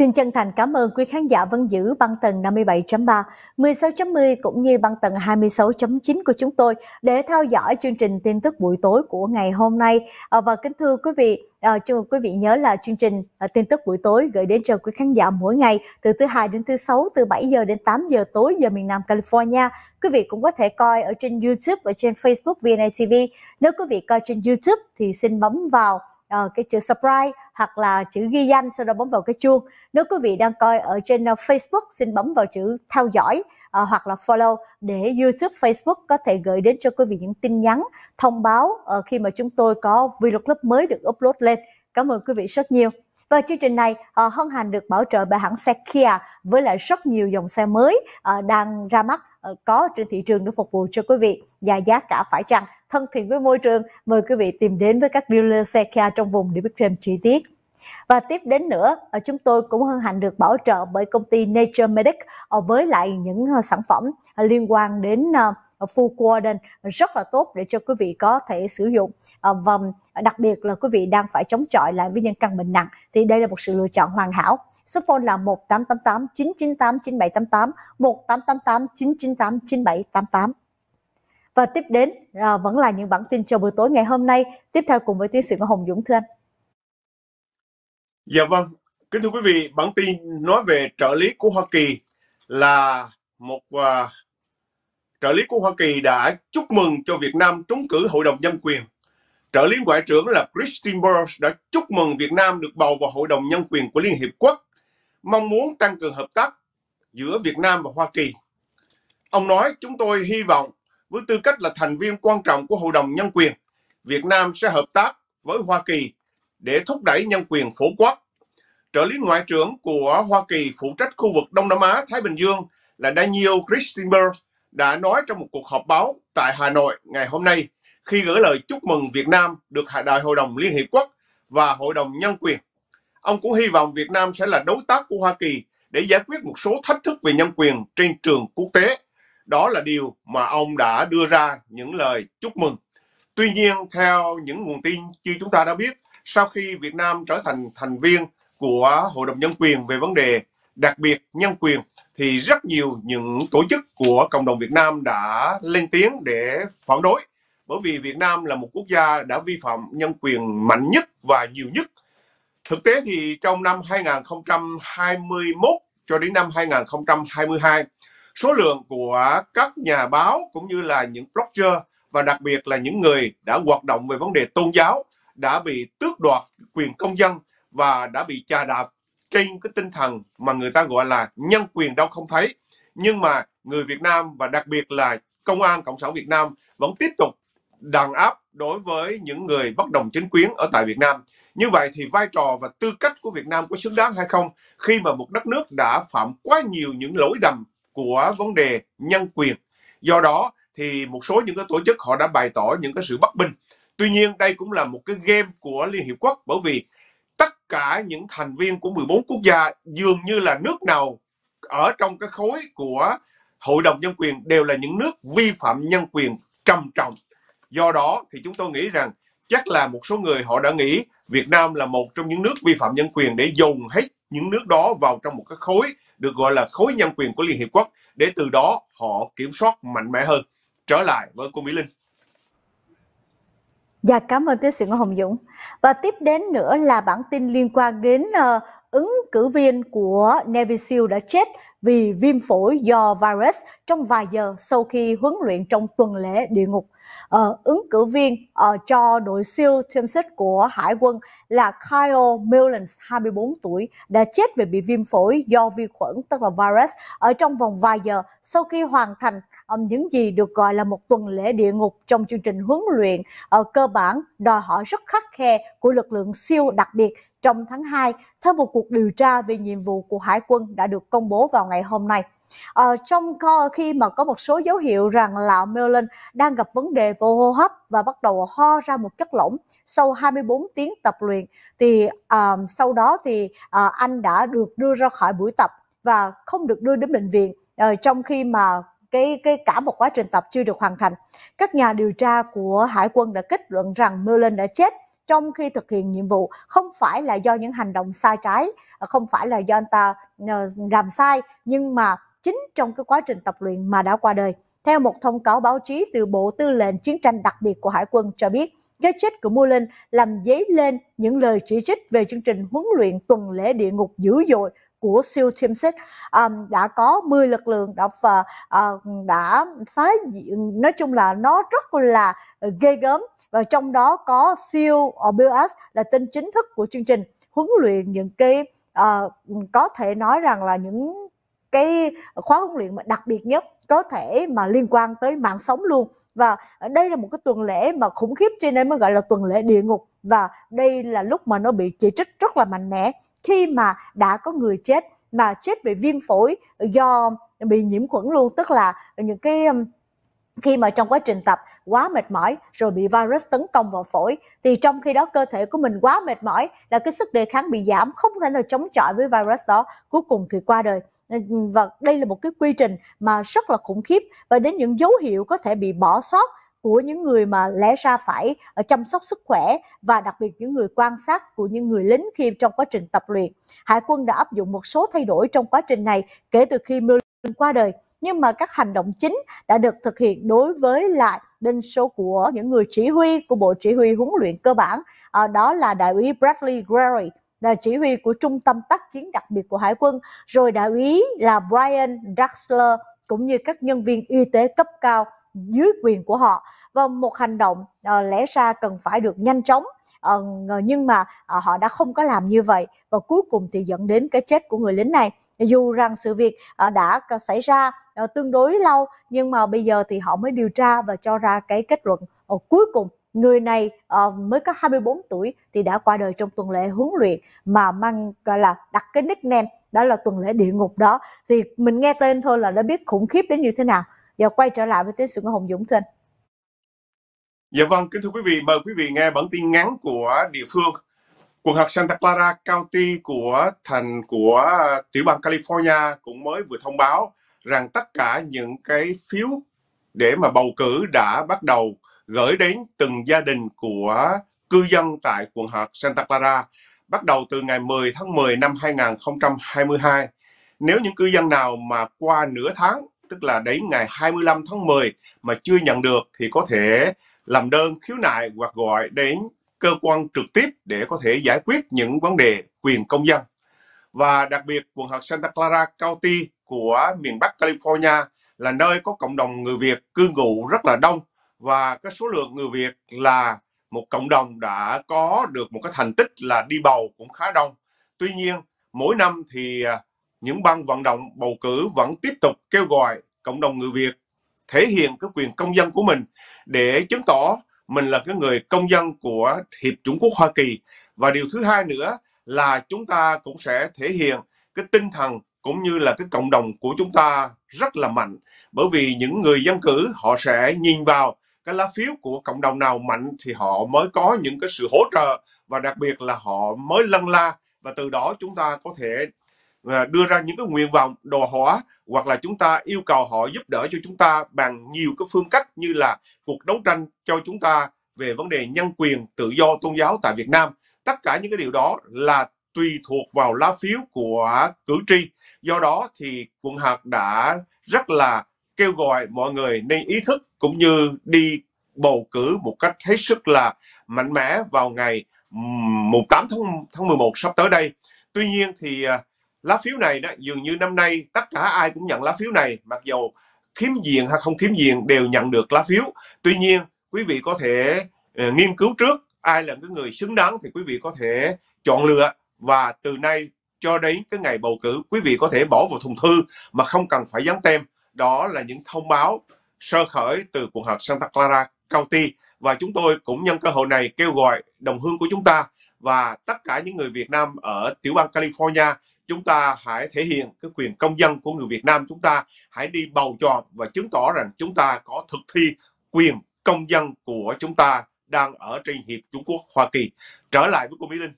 Xin chân thành cảm ơn quý khán giả vẫn giữ băng tầng 57.3, 16.10 cũng như băng tầng 26.9 của chúng tôi để theo dõi chương trình tin tức buổi tối của ngày hôm nay. À, và kính thưa quý vị, à, cho quý vị nhớ là chương trình à, tin tức buổi tối gửi đến cho quý khán giả mỗi ngày từ thứ hai đến thứ sáu từ 7 giờ đến 8 giờ tối giờ miền Nam California. Quý vị cũng có thể coi ở trên YouTube và trên Facebook VNA TV. Nếu quý vị coi trên YouTube thì xin bấm vào uh, cái chữ subscribe hoặc là chữ ghi danh sau đó bấm vào cái chuông nếu quý vị đang coi ở trên ờ, Facebook xin bấm vào chữ theo dõi uh, hoặc là follow để YouTube Facebook có thể gửi đến cho quý vị những tin nhắn thông báo uh, khi mà chúng tôi có video clip mới được upload lên Cảm ơn quý vị rất nhiều. Và chương trình này uh, hân hạnh được bảo trợ bởi hãng xe Kia với lại rất nhiều dòng xe mới uh, đang ra mắt uh, có trên thị trường để phục vụ cho quý vị và giá cả phải chăng thân thiện với môi trường, mời quý vị tìm đến với các dealer xe Kia trong vùng để biết thêm chi tiết. Và tiếp đến nữa, ờ, chúng tôi cũng hân hạnh được bảo trợ bởi công ty Nature Medic ờ, với lại những ờ, sản phẩm liên quan đến full Warden rất là tốt để cho quý vị có thể sử dụng và đặc biệt là quý vị đang phải chống chọi lại với những căn bệnh nặng thì đây là một sự lựa chọn hoàn hảo. Số phone là 1888 998 9788 1888 998 9788. Và tiếp đến à, vẫn là những bản tin trong buổi tối ngày hôm nay, tiếp theo cùng với tiến sĩ Ngô Hồng Dũng thưa anh. Dạ vâng, kính thưa quý vị, bản tin nói về trợ lý của Hoa Kỳ là một uh, trợ lý của Hoa Kỳ đã chúc mừng cho Việt Nam trúng cử Hội đồng Nhân quyền. Trợ lý Ngoại trưởng là Christine Burns đã chúc mừng Việt Nam được bầu vào Hội đồng Nhân quyền của Liên Hiệp Quốc, mong muốn tăng cường hợp tác giữa Việt Nam và Hoa Kỳ. Ông nói chúng tôi hy vọng với tư cách là thành viên quan trọng của Hội đồng Nhân quyền, Việt Nam sẽ hợp tác với Hoa Kỳ để thúc đẩy nhân quyền phổ quát. Trợ lý Ngoại trưởng của Hoa Kỳ phụ trách khu vực Đông Nam Á-Thái Bình Dương là Daniel Christenberg đã nói trong một cuộc họp báo tại Hà Nội ngày hôm nay khi gửi lời chúc mừng Việt Nam được Đại hội đồng Liên Hiệp Quốc và Hội đồng Nhân quyền. Ông cũng hy vọng Việt Nam sẽ là đối tác của Hoa Kỳ để giải quyết một số thách thức về nhân quyền trên trường quốc tế đó là điều mà ông đã đưa ra những lời chúc mừng. Tuy nhiên, theo những nguồn tin như chúng ta đã biết, sau khi Việt Nam trở thành thành viên của Hội đồng Nhân quyền về vấn đề đặc biệt nhân quyền, thì rất nhiều những tổ chức của cộng đồng Việt Nam đã lên tiếng để phản đối. Bởi vì Việt Nam là một quốc gia đã vi phạm nhân quyền mạnh nhất và nhiều nhất. Thực tế thì trong năm 2021 cho đến năm 2022, số lượng của các nhà báo cũng như là những blogger và đặc biệt là những người đã hoạt động về vấn đề tôn giáo đã bị tước đoạt quyền công dân và đã bị chà đạp trên cái tinh thần mà người ta gọi là nhân quyền đâu không thấy nhưng mà người Việt Nam và đặc biệt là công an cộng sản Việt Nam vẫn tiếp tục đàn áp đối với những người bất đồng chính quyến ở tại Việt Nam. Như vậy thì vai trò và tư cách của Việt Nam có xứng đáng hay không khi mà một đất nước đã phạm quá nhiều những lỗi đầm của vấn đề nhân quyền do đó thì một số những cái tổ chức họ đã bày tỏ những cái sự bất bình tuy nhiên đây cũng là một cái game của liên hiệp quốc bởi vì tất cả những thành viên của 14 quốc gia dường như là nước nào ở trong cái khối của hội đồng nhân quyền đều là những nước vi phạm nhân quyền trầm trọng do đó thì chúng tôi nghĩ rằng chắc là một số người họ đã nghĩ Việt Nam là một trong những nước vi phạm nhân quyền để dùng hết những nước đó vào trong một cái khối được gọi là khối nhân quyền của Liên Hiệp Quốc để từ đó họ kiểm soát mạnh mẽ hơn. Trở lại với cô Mỹ Linh. Dạ cảm ơn tiến sĩ Ngô Hồng Dũng. Và tiếp đến nữa là bản tin liên quan đến uh, ứng cử viên của Navy SEAL đã chết vì viêm phổi do virus trong vài giờ sau khi huấn luyện trong tuần lễ địa ngục. Ờ, ứng cử viên uh, cho đội SEAL Team xích của Hải quân là Kyle Millens, 24 tuổi, đã chết vì bị viêm phổi do vi khuẩn tức là virus ở trong vòng vài giờ sau khi hoàn thành những gì được gọi là một tuần lễ địa ngục trong chương trình huấn luyện ở cơ bản đòi hỏi rất khắc khe của lực lượng siêu đặc biệt trong tháng 2 theo một cuộc điều tra về nhiệm vụ của Hải quân đã được công bố vào ngày hôm nay. Ờ, trong khi mà có một số dấu hiệu rằng là Merlin đang gặp vấn đề vô hô hấp và bắt đầu ho ra một chất lỏng sau 24 tiếng tập luyện thì um, sau đó thì uh, anh đã được đưa ra khỏi buổi tập và không được đưa đến bệnh viện ờ, trong khi mà cái cái cả một quá trình tập chưa được hoàn thành. Các nhà điều tra của Hải quân đã kết luận rằng Merlin đã chết trong khi thực hiện nhiệm vụ không phải là do những hành động sai trái à, không phải là do anh ta ờ, làm sai nhưng mà chính trong cái quá trình tập luyện mà đã qua đời theo một thông cáo báo chí từ bộ tư lệnh chiến tranh đặc biệt của hải quân cho biết cái chết của Mullen làm dấy lên những lời chỉ trích về chương trình huấn luyện tuần lễ địa ngục dữ dội của siêu team six um, đã có 10 lực lượng đã và uh, đã phá diện nói chung là nó rất là ghê gớm và trong đó có siêu OBS là tên chính thức của chương trình huấn luyện những cái uh, có thể nói rằng là những cái khóa huấn luyện mà đặc biệt nhất có thể mà liên quan tới mạng sống luôn và đây là một cái tuần lễ mà khủng khiếp cho nên mới gọi là tuần lễ địa ngục và đây là lúc mà nó bị chỉ trích rất là mạnh mẽ khi mà đã có người chết mà chết vì viêm phổi do bị nhiễm khuẩn luôn tức là những cái um, khi mà trong quá trình tập quá mệt mỏi rồi bị virus tấn công vào phổi thì trong khi đó cơ thể của mình quá mệt mỏi là cái sức đề kháng bị giảm không thể nào chống chọi với virus đó cuối cùng thì qua đời ừ, ừ, và đây là một cái quy trình mà rất là khủng khiếp và đến những dấu hiệu có thể bị bỏ sót của những người mà lẽ ra phải ờ, chăm sóc sức khỏe và đặc biệt những người quan sát của những người lính khi trong quá trình tập luyện. Hải quân đã áp dụng một số thay đổi trong quá trình này kể từ khi Miller qua đời nhưng mà các hành động chính đã được thực hiện đối với lại đơn số của những người chỉ huy của bộ chỉ huy huấn luyện cơ bản à, đó là đại úy Bradley Gary là chỉ huy của trung tâm tác chiến đặc biệt của hải quân rồi đại úy là Brian Draxler cũng như các nhân viên y tế cấp cao dưới quyền của họ và vâng, một hành động uh, lẽ ra cần phải được nhanh chóng uh, nhưng mà uh, họ đã không có làm như vậy và cuối cùng thì dẫn đến cái chết của người lính này dù rằng sự việc uh, đã xảy ra uh, tương đối lâu nhưng mà bây giờ thì họ mới điều tra và cho ra cái kết luận uh, cuối cùng người này uh, mới có 24 tuổi thì đã qua đời trong tuần lễ huấn luyện mà mang gọi là đặt cái nickname đó là tuần lễ địa ngục đó thì mình nghe tên thôi là đã biết khủng khiếp đến như thế nào và quay trở lại với tiến sĩ Nguyễn hồng Dũng thưa anh. Dạ vâng, kính thưa quý vị, mời quý vị nghe bản tin ngắn của địa phương. quận hạt Santa Clara County của thành của tiểu bang California cũng mới vừa thông báo rằng tất cả những cái phiếu để mà bầu cử đã bắt đầu gửi đến từng gia đình của cư dân tại quận hạt Santa Clara bắt đầu từ ngày 10 tháng 10 năm 2022. Nếu những cư dân nào mà qua nửa tháng tức là đến ngày 25 tháng 10 mà chưa nhận được thì có thể làm đơn khiếu nại hoặc gọi đến cơ quan trực tiếp để có thể giải quyết những vấn đề quyền công dân. Và đặc biệt quận hạt Santa Clara County của miền Bắc California là nơi có cộng đồng người Việt cư ngụ rất là đông và cái số lượng người Việt là một cộng đồng đã có được một cái thành tích là đi bầu cũng khá đông. Tuy nhiên mỗi năm thì à, những ban vận động bầu cử vẫn tiếp tục kêu gọi cộng đồng người Việt thể hiện cái quyền công dân của mình để chứng tỏ mình là cái người công dân của Hiệp Trung Quốc Hoa Kỳ. Và điều thứ hai nữa là chúng ta cũng sẽ thể hiện cái tinh thần cũng như là cái cộng đồng của chúng ta rất là mạnh. Bởi vì những người dân cử họ sẽ nhìn vào cái lá phiếu của cộng đồng nào mạnh thì họ mới có những cái sự hỗ trợ và đặc biệt là họ mới lân la và từ đó chúng ta có thể đưa ra những cái nguyện vọng đồ hóa hoặc là chúng ta yêu cầu họ giúp đỡ cho chúng ta bằng nhiều cái phương cách như là cuộc đấu tranh cho chúng ta về vấn đề nhân quyền tự do tôn giáo tại Việt Nam tất cả những cái điều đó là tùy thuộc vào lá phiếu của cử tri do đó thì quận hạt đã rất là kêu gọi mọi người nên ý thức cũng như đi bầu cử một cách hết sức là mạnh mẽ vào ngày 8 tháng tháng 11 sắp tới đây tuy nhiên thì à, lá phiếu này đó dường như năm nay tất cả ai cũng nhận lá phiếu này mặc dù khiếm diện hay không khiếm diện đều nhận được lá phiếu tuy nhiên quý vị có thể uh, nghiên cứu trước ai là cái người xứng đáng thì quý vị có thể chọn lựa và từ nay cho đến cái ngày bầu cử quý vị có thể bỏ vào thùng thư mà không cần phải dán tem đó là những thông báo sơ khởi từ cuộc họp Santa Clara công ty và chúng tôi cũng nhân cơ hội này kêu gọi đồng hương của chúng ta và tất cả những người Việt Nam ở tiểu bang California chúng ta hãy thể hiện cái quyền công dân của người Việt Nam chúng ta hãy đi bầu chọn và chứng tỏ rằng chúng ta có thực thi quyền công dân của chúng ta đang ở trên hiệp Trung Quốc Hoa Kỳ trở lại với cô Mỹ Linh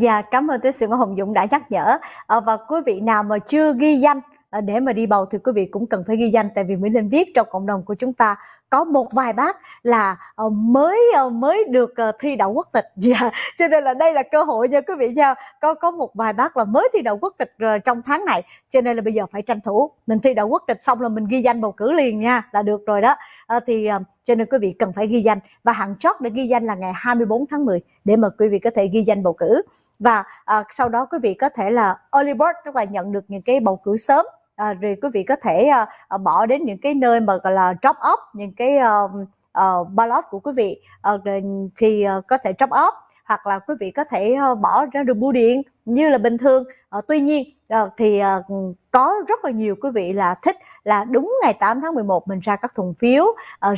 Dạ, cảm ơn tiến sĩ Ngô Hồng Dũng đã nhắc nhở. À, và quý vị nào mà chưa ghi danh Ờ, để mà đi bầu thì quý vị cũng cần phải ghi danh tại vì Mỹ Linh biết trong cộng đồng của chúng ta có một vài bác là ờ, mới ờ, mới được thi đậu quốc tịch yeah. Dạ, cho nên là đây là cơ hội nha quý vị nha có có một vài bác là mới thi đậu quốc tịch trong tháng này cho nên là bây giờ phải tranh thủ mình thi đậu quốc tịch xong là mình ghi danh bầu cử liền nha là được rồi đó à, thì cho nên quý vị cần phải ghi danh và hạn chót để ghi danh là ngày 24 tháng 10 để mà quý vị có thể ghi danh bầu cử và à, sau đó quý vị có thể là early bird tức là nhận được những cái bầu cử sớm à, rồi quý vị có thể à, à bỏ đến những cái nơi mà gọi là drop off những cái à, uh, ballot của quý vị uh, thì uh, có thể drop off hoặc là quý vị có thể ờ, bỏ ra đường bưu điện như là bình thường ờ, tuy nhiên ờ, thì có rất là nhiều quý vị là thích là đúng ngày 8 tháng 11 mình ra các thùng phiếu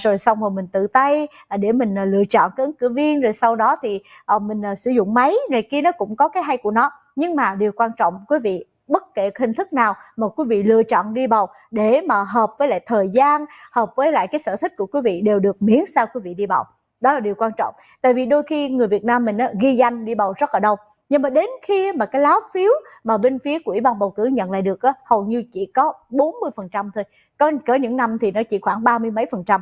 rồi xong rồi mình tự tay để mình lựa chọn cái ứng cử viên rồi sau đó thì mình sử dụng máy này kia nó cũng có cái hay của nó nhưng mà điều quan trọng quý vị bất kể hình thức nào mà quý vị lựa chọn đi bầu để mà hợp với lại thời gian hợp với lại cái sở thích của quý vị đều được miễn sao quý vị đi bầu đó là điều quan trọng tại vì đôi khi người Việt Nam mình á, ghi danh đi bầu rất là đông, nhưng mà đến khi mà cái lá phiếu mà bên phía của ủy ban bầu cử nhận lại được á, hầu như chỉ có 40% thôi có cỡ những năm thì nó chỉ khoảng ba mươi mấy phần trăm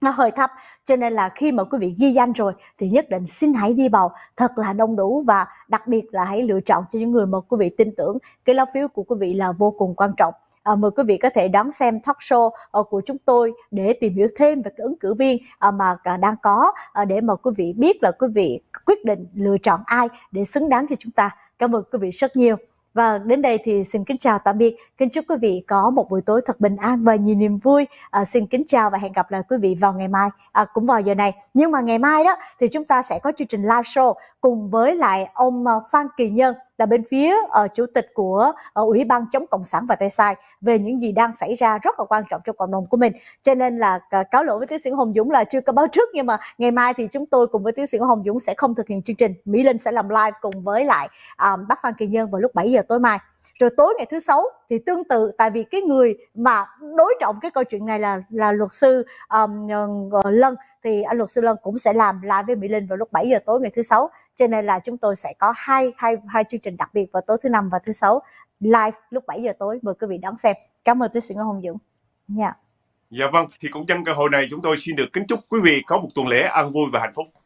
nó hơi thấp cho nên là khi mà quý vị ghi danh rồi thì nhất định xin hãy đi bầu thật là đông đủ và đặc biệt là hãy lựa chọn cho những người mà quý vị tin tưởng cái lá phiếu của quý vị là vô cùng quan trọng à, mời quý vị có thể đón xem talk show à, của chúng tôi để tìm hiểu thêm về cái ứng cử viên à, mà à, đang có à, để mà quý vị biết là quý vị quyết định lựa chọn ai để xứng đáng cho chúng ta cảm ơn quý vị rất nhiều và vâng, đến đây thì xin kính chào tạm biệt. Kính chúc quý vị có một buổi tối thật bình an và nhiều niềm vui. À, xin kính chào và hẹn gặp lại quý vị vào ngày mai à, cũng vào giờ này. Nhưng mà ngày mai đó thì chúng ta sẽ có chương trình live show cùng với lại ông à, Phan Kỳ Nhân là bên phía uh, chủ tịch của uh, ủy ban chống cộng sản và tay sai về những gì đang xảy ra rất là quan trọng trong cộng đồng của mình cho nên là uh, cáo lỗi với tiến sĩ hồng dũng là chưa có báo trước nhưng mà ngày mai thì chúng tôi cùng với tiến sĩ hồng dũng sẽ không thực hiện chương trình mỹ linh sẽ làm live cùng với lại uh, bác phan kỳ nhân vào lúc 7 giờ giờ tôi mài rồi tối ngày thứ sáu thì tương tự tại vì cái người mà đối trọng cái câu chuyện này là là luật sư um, lân thì anh luật sư lân cũng sẽ làm live với mỹ linh vào lúc 7 giờ tối ngày thứ sáu cho nên là chúng tôi sẽ có hai hai hai chương trình đặc biệt vào tối thứ năm và thứ sáu live lúc 7 giờ tối mời quý vị đón xem cảm ơn tiến sĩ nguyễn hồng dũng nha dạ. yeah. dạ vâng thì cũng nhân cơ hội này chúng tôi xin được kính chúc quý vị có một tuần lễ an vui và hạnh phúc